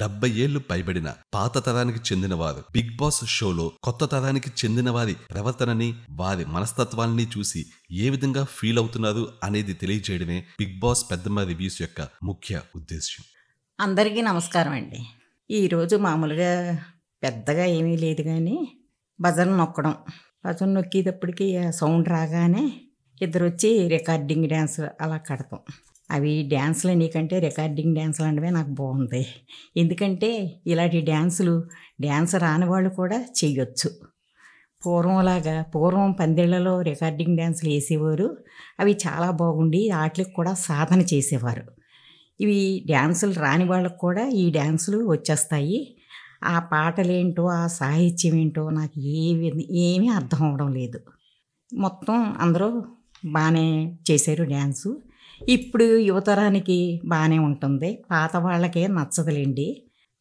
డెబ్బై ఏళ్లు పైబడిన పాత తరానికి చెందినవారు బిగ్ బాస్ షోలో కొత్త తరానికి చెందిన వారి ప్రవర్తనని వారి మనస్తత్వాల్ని చూసి ఏ విధంగా ఫీల్ అవుతున్నారు అనేది తెలియజేయడమే బిగ్ బాస్ పెద్దమ్మ రివ్యూస్ యొక్క ముఖ్య ఉద్దేశ్యం అందరికీ నమస్కారం అండి ఈరోజు మామూలుగా పెద్దగా ఏమీ లేదు కానీ భజన నొక్కడం భజన నొక్కేటప్పటికి సౌండ్ రాగానే ఇద్దరు వచ్చి రికార్డింగ్ డ్యాన్స్ అలా కడతాం అవి డ్యాన్స్లు నీకంటే రికార్డింగ్ డ్యాన్సులు అనడమే నాకు బాగుంది ఎందుకంటే ఇలాంటి డ్యాన్సులు డ్యాన్స్ రాని వాళ్ళు కూడా చేయొచ్చు పూర్వంలాగా పూర్వం పందిళ్లలో రికార్డింగ్ డ్యాన్సులు వేసేవారు అవి చాలా బాగుండి వాటికి కూడా సాధన చేసేవారు ఇవి డ్యాన్సులు రాని వాళ్ళకు కూడా ఈ డ్యాన్సులు వచ్చేస్తాయి ఆ పాటలేంటో ఆ సాహిత్యం ఏంటో నాకు ఏవి ఏమీ అర్థం అవడం లేదు మొత్తం అందరూ బాగానే చేశారు డ్యాన్సు ఇప్పుడు యువతరానికి బాగానే ఉంటుంది పాత వాళ్ళకే నచ్చదులేండి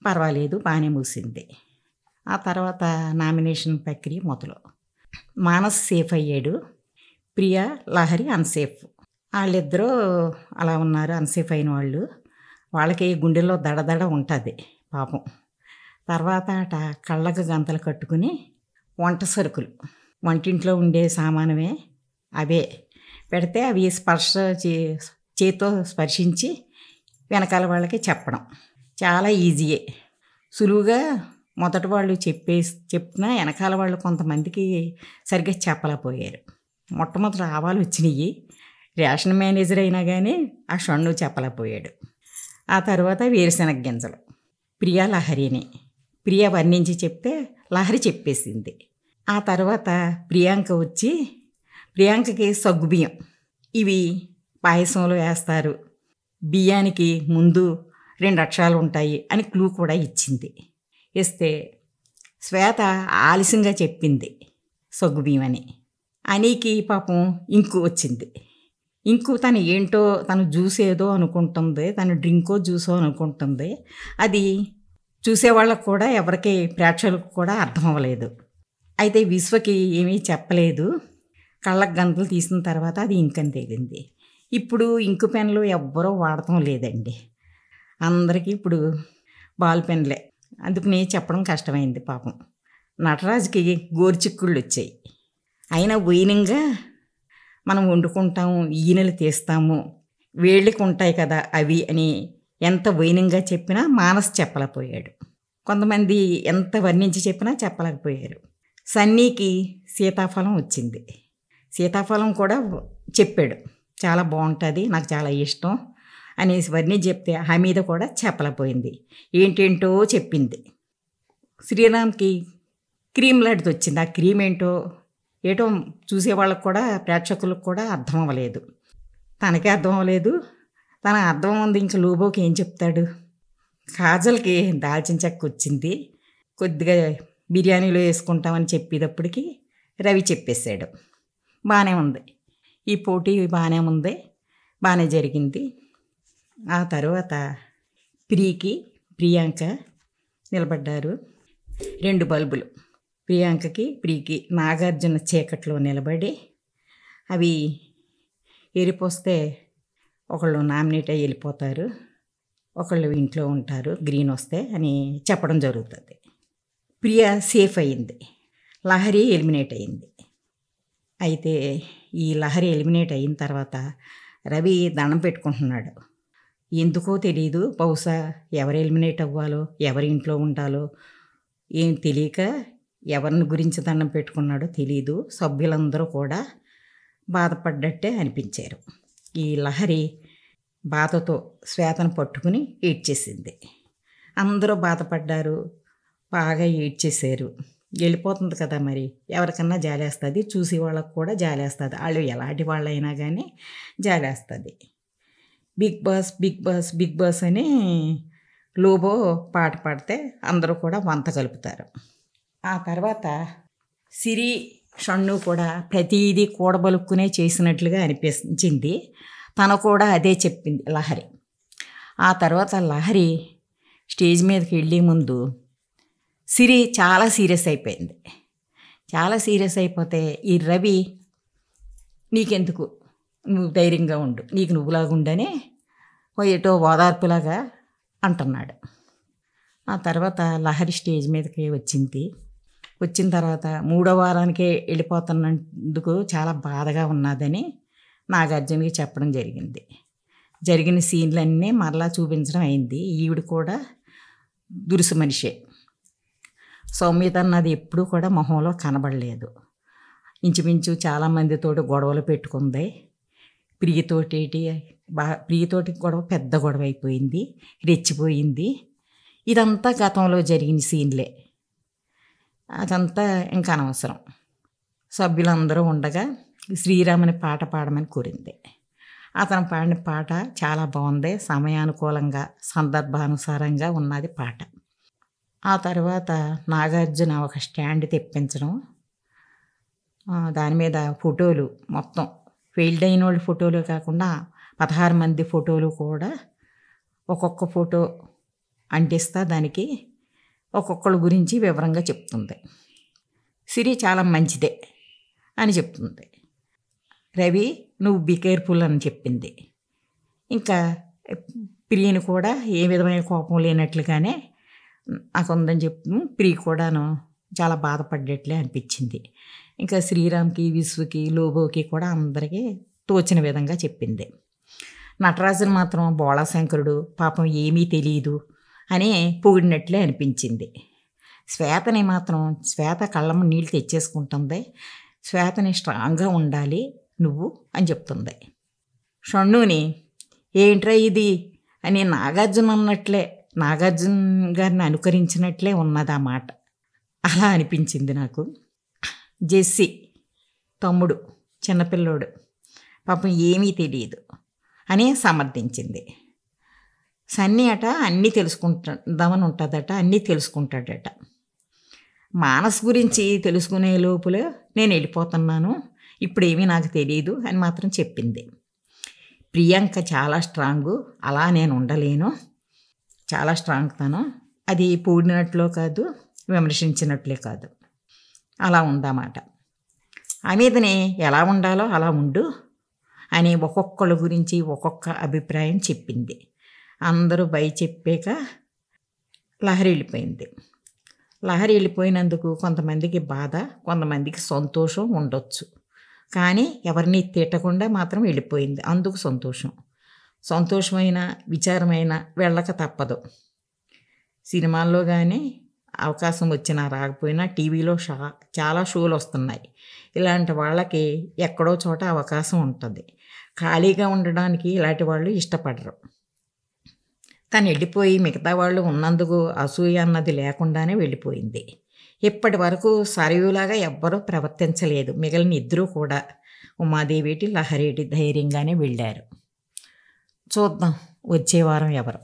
పర్వాలేదు బాగానే మూసింది ఆ తర్వాత నామినేషన్ ప్రక్రియ మొదలు మానస్ సేఫ్ అయ్యాడు ప్రియా లహరి అన్సేఫ్ వాళ్ళిద్దరూ అలా ఉన్నారు అన్సేఫ్ అయిన వాళ్ళు వాళ్ళకి గుండెల్లో దడదడ ఉంటుంది పాపం తర్వాత అట కళ్ళకు గంతలు కట్టుకుని వంట సరుకులు వంటింట్లో ఉండే సామానమే అవే పెడితే అవి స్పర్శ చేతితో స్పర్శించి వెనకాల వాళ్ళకి చెప్పడం చాలా ఈజీయే సులువుగా మొదట వాళ్ళు చెప్పే చెప్పినా వెనకాల వాళ్ళు కొంతమందికి సరిగ్గా చెప్పలేకపోయారు మొట్టమొదటి ఆవాలు వచ్చినాయి రేషన్ మేనేజర్ అయినా కానీ ఆ షణ్ణు చెప్పలేకపోయాడు ఆ తర్వాత వేరుశనగ గింజలు ప్రియా లహరిని ప్రియా వర్ణించి చెప్తే లహరి చెప్పేసింది ఆ తర్వాత ప్రియాంక వచ్చి రియాంక్కి సగ్గుబియ్యం ఇవి పాయసంలో వేస్తారు బియ్యానికి ముందు రెండు అక్షరాలు ఉంటాయి అని క్లూ కూడా ఇచ్చింది ఇస్తే శ్వేత ఆలస్యంగా చెప్పింది సగ్గుబియ్యం అని అనికి పాపం ఇంకు వచ్చింది ఇంకు తను ఏంటో తను జ్యూస్ ఏదో అనుకుంటుంది తను డ్రింకో జ్యూసో అనుకుంటుంది అది చూసేవాళ్ళకు కూడా ఎవరికి ప్రేక్షకులకు కూడా అర్థం అవ్వలేదు అయితే విశ్వకి ఏమీ చెప్పలేదు కళ్ళకు గంతలు తీసిన తర్వాత అది ఇంకం తేలింది ఇప్పుడు ఇంకు పెన్లు ఎవ్వరూ వాడటం లేదండి అందరికీ ఇప్పుడు బాల్ పెన్లే అందుకు నేను చెప్పడం కష్టమైంది పాపం నటరాజుకి గోరుచిక్కుళ్ళు వచ్చాయి అయినా వీనంగా మనం వండుకుంటాము ఈనెలు తీస్తాము వేళ్ళకి ఉంటాయి కదా అవి అని ఎంత వైనంగా చెప్పినా మానస్ చెప్పలేకపోయాడు కొంతమంది ఎంత వర్ణించి చెప్పినా చెప్పలేకపోయారు సన్నీకి సీతాఫలం వచ్చింది సీతాఫలం కూడా చెప్పాడు చాలా బాగుంటుంది నాకు చాలా ఇష్టం అనేసి వన్నీ చెప్తే హమీద కూడా చెప్పలేపోయింది ఏంటేంటో చెప్పింది శ్రీరామ్కి క్రీమ్ లాంటిది వచ్చింది ఆ క్రీమ్ ఏంటో ఏటో చూసేవాళ్ళకు కూడా ప్రేక్షకులకు కూడా అర్థం అవ్వలేదు తనకే అర్థం అవ్వలేదు తన అర్థం ఉంది ఇంకా లోబోకి ఏం చెప్తాడు కాజల్కి దాల్చిన చెక్క వచ్చింది కొద్దిగా బిర్యానీలో వేసుకుంటామని చెప్పేటప్పటికి రవి చెప్పేశాడు బాగానే ఉంది ఈ పోటీ బాగానే ఉంది బాగానే జరిగింది ఆ తర్వాత ప్రీకి ప్రియాంక నిలబడ్డారు రెండు బల్బులు ప్రియాంకకి ప్రీకి నాగార్జున చీకట్లో నిలబడి అవి ఎరిపోస్తే ఒకళ్ళు నామినేట్ అయ్యి వెళ్ళిపోతారు ఒకళ్ళు ఇంట్లో ఉంటారు గ్రీన్ వస్తే అని చెప్పడం జరుగుతుంది ప్రియా సేఫ్ అయింది లహరి ఎలిమినేట్ అయింది అయితే ఈ లహరి ఎలిమినేట్ అయిన తర్వాత రవి దండం పెట్టుకుంటున్నాడు ఎందుకో తెలియదు బహుశా ఎవరు ఎలిమినేట్ అవ్వాలో ఎవరి ఇంట్లో ఉండాలో ఏం తెలియక ఎవరిని గురించి దండం పెట్టుకున్నాడో తెలియదు సభ్యులందరూ కూడా బాధపడ్డట్టే అనిపించారు ఈ లహరి బాధతో శ్వేతను పట్టుకుని ఏడ్చేసింది అందరూ బాధపడ్డారు బాగా ఏడ్చేశారు వెళ్ళిపోతుంది కదా మరి ఎవరికన్నా జాలేస్తుంది చూసి వాళ్ళకు కూడా జాలేస్తుంది వాళ్ళు ఎలాంటి వాళ్ళైనా కానీ జాలేస్తుంది Big Boss Big Boss Big Boss అని లోబో పాట పాడితే అందరూ కూడా వంత కలుపుతారు ఆ తర్వాత సిరి షన్ను కూడా ప్రతిదీ కూడబలుక్కునే చేసినట్లుగా అనిపించింది తను కూడా అదే చెప్పింది లహరి ఆ తర్వాత లహరి స్టేజ్ మీదకి వెళ్ళే ముందు సిరి చాలా సీరియస్ అయిపోయింది చాలా సీరియస్ అయిపోతే ఈ రవి నీకెందుకు నువ్వు ధైర్యంగా ఉండు నీకు నువ్వులాగుండని ఎటో ఓదార్పులాగా అంటున్నాడు ఆ తర్వాత లహరి స్టేజ్ మీదకి వచ్చింది వచ్చిన తర్వాత మూడో వారానికే వెళ్ళిపోతున్నందుకు చాలా బాధగా ఉన్నదని నాగార్జునకి చెప్పడం జరిగింది జరిగిన సీన్లన్నీ మరలా చూపించడం అయింది ఈవిడ కూడా దురుసు మనిషే సౌమ్యత అన్నది ఎప్పుడూ కూడా మొహంలో కనబడలేదు ఇంచుమించు చాలామందితో గొడవలు పెట్టుకుంది ప్రియతోటి బా ప్రియతోటి గొడవ పెద్ద గొడవ అయిపోయింది రెచ్చిపోయింది ఇదంతా గతంలో జరిగిన సీన్లే అదంతా ఇంకా అనవసరం సభ్యులందరూ ఉండగా శ్రీరాముని పాట పాడమని కోరింది అతను పాడిన పాట చాలా బాగుంది సమయానుకూలంగా సందర్భానుసారంగా ఉన్నది పాట ఆ తర్వాత నాగార్జున ఒక స్టాండ్ తెప్పించడం దాని మీద ఫోటోలు మొత్తం ఫెయిల్డ్ అయిన వాళ్ళ ఫోటోలు కాకుండా పదహారు మంది ఫోటోలు కూడా ఒక్కొక్క ఫోటో అంటిస్తా దానికి ఒక్కొక్కళ్ళ గురించి వివరంగా చెప్తుంది సిరి చాలా మంచిదే అని చెప్తుంది రవి నువ్వు బీ కేర్ఫుల్ అని చెప్పింది ఇంకా ప్రియని కూడా ఏ విధమైన కోపం లేనట్లుగానే నాకు ఉందని చెప్తు ప్రీ కూడాను చాలా బాధపడ్డట్లే అనిపించింది ఇంకా శ్రీరామ్కి విశ్వకి లోబోకి కూడా అందరికీ తోచిన విధంగా చెప్పింది నటరాజును మాత్రం బోళాశంకరుడు పాపం ఏమీ తెలియదు అని పొగిడినట్లే అనిపించింది శ్వేతని మాత్రం శ్వేత కళ్ళమ్మ నీళ్ళు తెచ్చేసుకుంటుంది శ్వేతని స్ట్రాంగ్గా ఉండాలి నువ్వు అని చెప్తుంది షణ్ణుని ఏంట్రా ఇది అని నాగార్జున అన్నట్లే నాగార్జున గారిని అనుకరించినట్లే ఉన్నది మాట అలా అనిపించింది నాకు జెస్సి తమ్ముడు చిన్నపిల్లోడు పాపం ఏమీ తెలియదు అని సమర్థించింది సన్నీ అట అన్నీ తెలుసుకుంటుందామని ఉంటుందట అన్నీ తెలుసుకుంటాడట మానస్ గురించి తెలుసుకునే లోపల నేను వెళ్ళిపోతున్నాను ఇప్పుడేమీ నాకు తెలియదు అని మాత్రం చెప్పింది ప్రియాంక చాలా స్ట్రాంగు అలా నేను ఉండలేను చాలా స్ట్రాంగ్ తను అది పూడినట్లో కాదు విమర్శించినట్లే కాదు అలా ఉందన్నమాట అమీదని ఎలా ఉండాలో అలా ఉండు అని ఒక్కొక్కళ్ళ గురించి ఒక్కొక్క అభిప్రాయం చెప్పింది అందరూ బై చెప్పాక లహరి వెళ్ళిపోయింది లహరి వెళ్ళిపోయినందుకు కొంతమందికి బాధ కొంతమందికి సంతోషం ఉండొచ్చు కానీ ఎవరిని తిట్టకుండా మాత్రం వెళ్ళిపోయింది అందుకు సంతోషం సంతోషమైన విచారమైన వెళ్ళక తప్పదు సినిమాల్లో కానీ అవకాశం వచ్చినా రాకపోయినా టీవీలో షా చాలా షోలు వస్తున్నాయి ఇలాంటి వాళ్ళకి ఎక్కడో చోట అవకాశం ఉంటుంది ఖాళీగా ఉండడానికి ఇలాంటి వాళ్ళు ఇష్టపడరు తను వెళ్ళిపోయి మిగతా వాళ్ళు ఉన్నందుకు అసూయ అన్నది లేకుండానే వెళ్ళిపోయింది ఇప్పటి వరకు సరయులాగా ఎవ్వరూ ప్రవర్తించలేదు మిగిలిన ఇద్దరూ కూడా ఉమాదేవిటి లహరేటి ధైర్యంగానే వెళ్ళారు చూద్దాం వచ్చే వారం ఎవరు